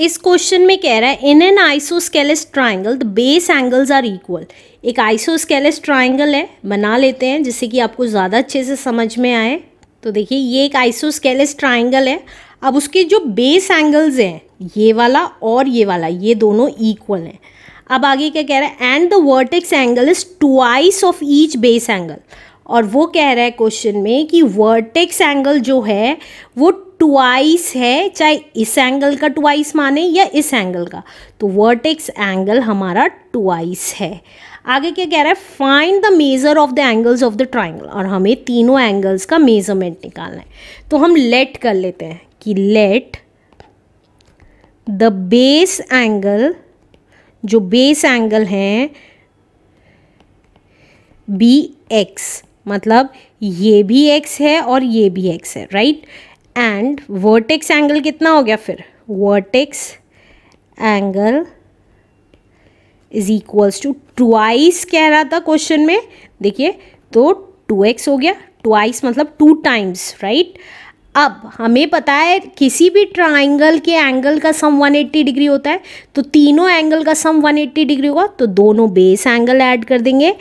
इस क्वेश्चन में कह रहा है in an isosceles triangle the base angles are equal एक आइसोस्केलेस ट्राइंगल है बना लेते हैं जिससे कि आपको ज़्यादा अच्छे से समझ में आए तो देखिए ये एक आइसोस्केलेस ट्राइंगल है अब उसके जो बेस एंगल्स हैं ये वाला और ये वाला ये दोनों इक्वल हैं अब आगे क्या कह रहा है and the vertex angle is twice of each base angle और वो कह रहा है क्वेश्चन में कि वर्टेक्स एंगल जो है वो ट्वाइस है चाहे इस एंगल का ट्वाइस माने या इस एंगल का तो वर्टेक्स एंगल हमारा ट्वाइस है आगे क्या कह रहा है find the measure of the angles of the triangle और हमें तीनों एंगल्स का मेजरमेंट निकालना है तो हम लेट कर लेते हैं कि लेट द बेस एंगल जो बेस एंगल है बी एक्स मतलब ये भी एक्स है और ये भी एक्स है राइट एंड वर्टेक्स एंगल कितना हो गया फिर vertex angle is equals to twice कह रहा था क्वेश्चन में देखिए तो टू एक्स हो गया ट्वाइस मतलब टू टाइम्स राइट अब हमें पता है किसी भी ट्राइंगल के एंगल का सम 180 डिग्री होता है तो तीनों एंगल का सम 180 डिग्री होगा तो दोनों बेस एंगल ऐड कर देंगे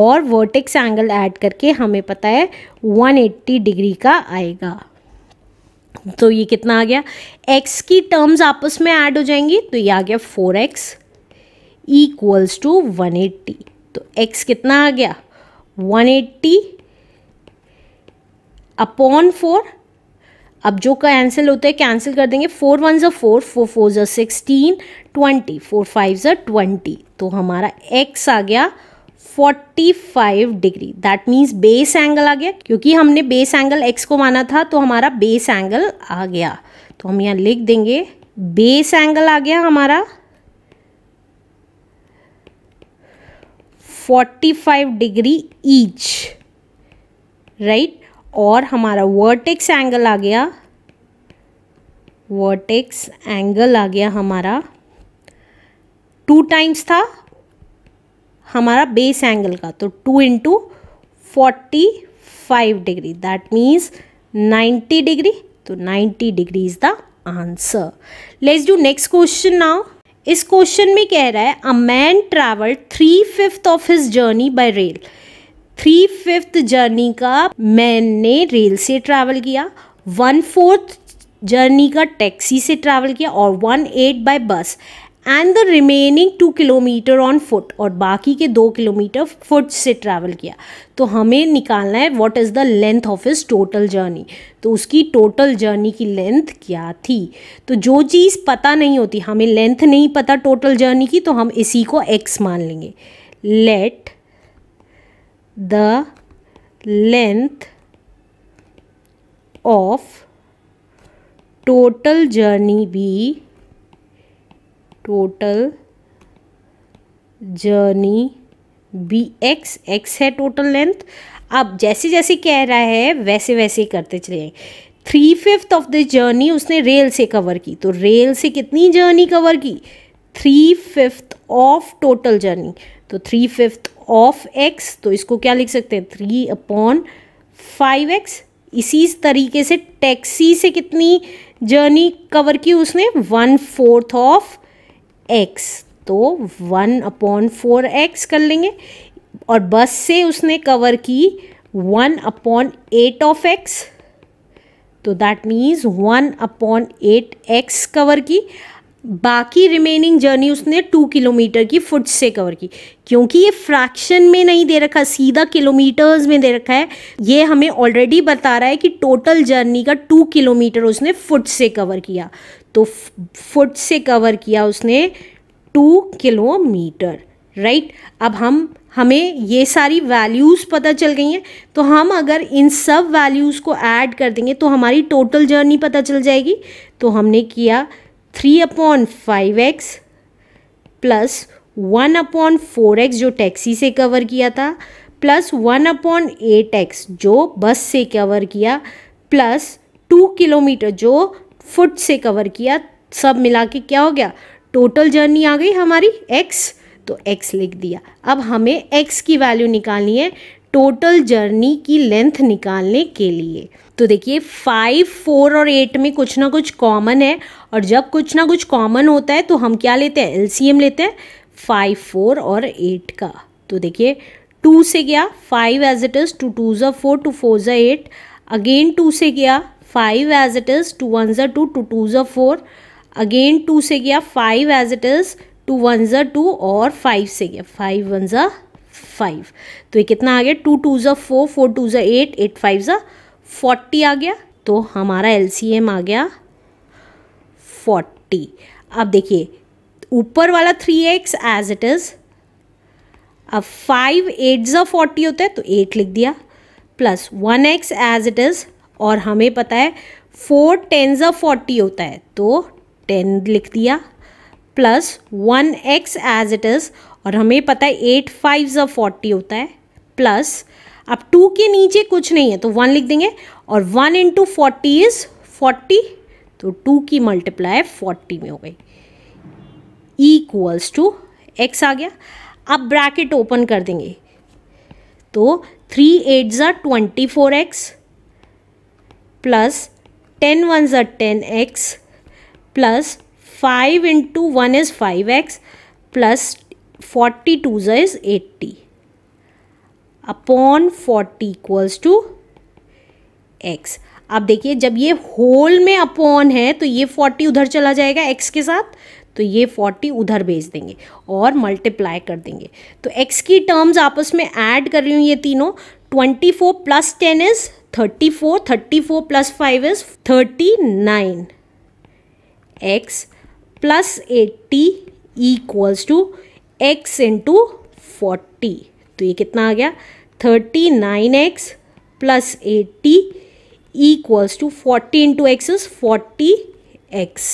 और वर्टेक्स एंगल ऐड करके हमें पता है 180 डिग्री का आएगा तो ये कितना आ गया एक्स की टर्म्स आपस में ऐड हो जाएंगी तो ये आ गया four x equals to one eighty तो एक्स कितना आ गया वन एट्टी अपॉन फोर अब जो कैंसिल होते हैं कैंसिल कर देंगे फोर वन ज़ा फोर फोर फोर ज़ा सिक्सटीन ट्वेंटी फोर फाइव ज़ा ट्वेंटी तो हमारा एक्स आ गया 45 degree that means base angle आ गया क्योंकि हमने बेस एंगल एक्स को माना था तो हमारा बेस एंगल आ गया तो हम यहाँ लिख देंगे बेस एंगल आ गया हमारा 45 डिग्री ईच राइट और हमारा वर्टेक्स एंगल आ गया वर्टेक्स एंगल आ गया हमारा टू टाइम्स था हमारा बेस एंगल का तो two into forty five degree that means ninety degree तो ninety degree is the answer let's do next question now इस क्वेश्चन में कह रहा है a man travel three fifth of his journey by rail three fifth journey का man ने rail से travel किया वन फोर्थ जर्नी का टैक्सी से ट्रैवल किया और one eight by bus and the remaining two kilometre on foot और बाकी के दो किलोमीटर फुट से ट्रैवल किया तो हमें निकालना है what is the length of इस टोटल जर्नी तो उसकी टोटल जर्नी की लेंथ क्या थी तो जो चीज़ पता नहीं होती हमें लेंथ नहीं पता टोटल जर्नी की तो हम इसी को एक्स मान लेंगे let the length of total journey be total journey be x x है टोटल लेंथ अब जैसे जैसे कह रहा है वैसे वैसे करते चले जाएंगे three fifth of the journey उसने रेल से कवर की तो रेल से कितनी जर्नी कवर की three fifth of total journey तो थ्री फिफ्थ ऑफ एक्स तो इसको क्या लिख सकते हैं थ्री अपॉन फाइव एक्स इसी तरीके से टैक्सी से कितनी जर्नी कवर की उसने वन फोर्थ ऑफ एक्स तो वन अपॉन फोर एक्स कर लेंगे और बस से उसने कवर की one upon eight of x तो that means one upon eight x cover की बाकी रिमेनिंग जर्नी उसने टू किलोमीटर की फुट से कवर की क्योंकि ये फ्रैक्शन में नहीं दे रखा सीधा किलोमीटर्स में दे रखा है ये हमें ऑलरेडी बता रहा है कि टोटल जर्नी का टू किलोमीटर उसने फुट से कवर किया तो फुट से कवर किया उसने टू किलोमीटर राइट अब हम हमें ये सारी वैल्यूज़ पता चल गई हैं तो हम अगर इन सब वैल्यूज़ को ऐड कर देंगे तो हमारी टोटल जर्नी पता चल जाएगी तो हमने किया three upon five x plus one upon four x जो टैक्सी से कवर किया था plus one upon eight x जो बस से कवर किया प्लस टू किलोमीटर जो फुट से कवर किया सब मिला के क्या हो गया टोटल जर्नी आ गई हमारी एक्स तो एक्स लिख दिया अब हमें एक्स की वैल्यू निकालनी है टोटल जर्नी की लेंथ निकालने के लिए तो देखिए फाइव फोर और एट में कुछ ना कुछ कॉमन है और जब कुछ ना कुछ कॉमन होता है तो हम क्या लेते हैं एलसीएम लेते हैं फाइव फोर और एट का तो देखिए टू से गया five as it is two two ज़ा फोर टू फोर ज़ा एट अगेन टू से गया five as it is two one ज़र टू टू टू ज़र फोर अगेन टू से गया five as it is two one ज़र टू और फाइव से गया फाइव वन ज़ा फाइव तो ये कितना आ गया टू टू ज़ा फोर फोर टू ज़ा एट एट फाइव ज़ा फोर्टी आ गया तो हमारा एल आ गया फोर्टी अब देखिए ऊपर वाला three x as it is अब फाइव एट ज़ा फोर्टी होता है तो एट लिख दिया plus one x as it is और हमें पता है फोर टेन ज़ फोर्टी होता है तो टेन लिख दिया plus one x as it is और हमें पता है एट फाइव ज फोर्टी होता है प्लस अब टू के नीचे कुछ नहीं है तो वन लिख देंगे और one into forty is forty तो टू की मल्टीप्लाई फोर्टी में हो गई इक्वल्स टू एक्स आ गया अब ब्रैकेट ओपन कर देंगे तो थ्री एट ज़ा twenty four x plus ten one ज ten x plus five into one is five x plus forty two ज is eighty upon forty equals to x आप देखिए जब ये होल में अपॉन है तो ये फोर्टी उधर चला जाएगा एक्स के साथ तो ये फोर्टी उधर भेज देंगे और मल्टीप्लाई कर देंगे तो एक्स की टर्म्स आपस में ऐड कर रही हूँ ये तीनों twenty four plus ten is thirty four thirty four plus five is thirty nine x plus eighty equals to x into forty तो ये कितना आ गया thirty nine x plus eighty equals to forty into x is forty x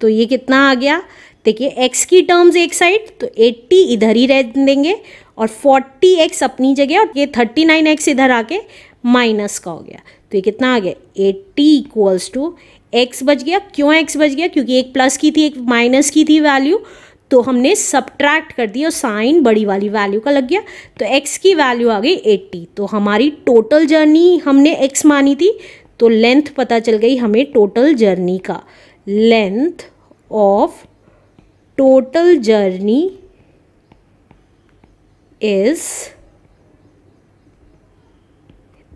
तो ये कितना आ गया देखिए x की टर्म्स एक साइड तो 80 इधर ही रह देंगे और 40x अपनी जगह और ये 39x इधर आके माइनस का हो गया तो ये कितना आ गया एट्टी इक्वल्स टू एक्स बच गया क्यों एक्स बच गया क्योंकि एक प्लस की थी एक माइनस की थी वैल्यू तो हमने सब्ट्रैक्ट कर दिया और साइन बड़ी वाली वैल्यू का लग गया तो एक्स की वैल्यू आ गई एट्टी तो हमारी टोटल जर्नी हमने एक्स मानी थी तो लेंथ पता चल गई हमें टोटल जर्नी का length of total journey is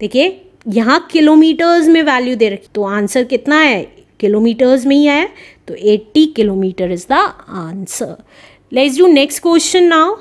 देखिए यहाँ किलोमीटर्स में वैल्यू दे रखी तो आंसर कितना है किलोमीटर्स में ही आया तो 80 kilometre is the answer let's do next question now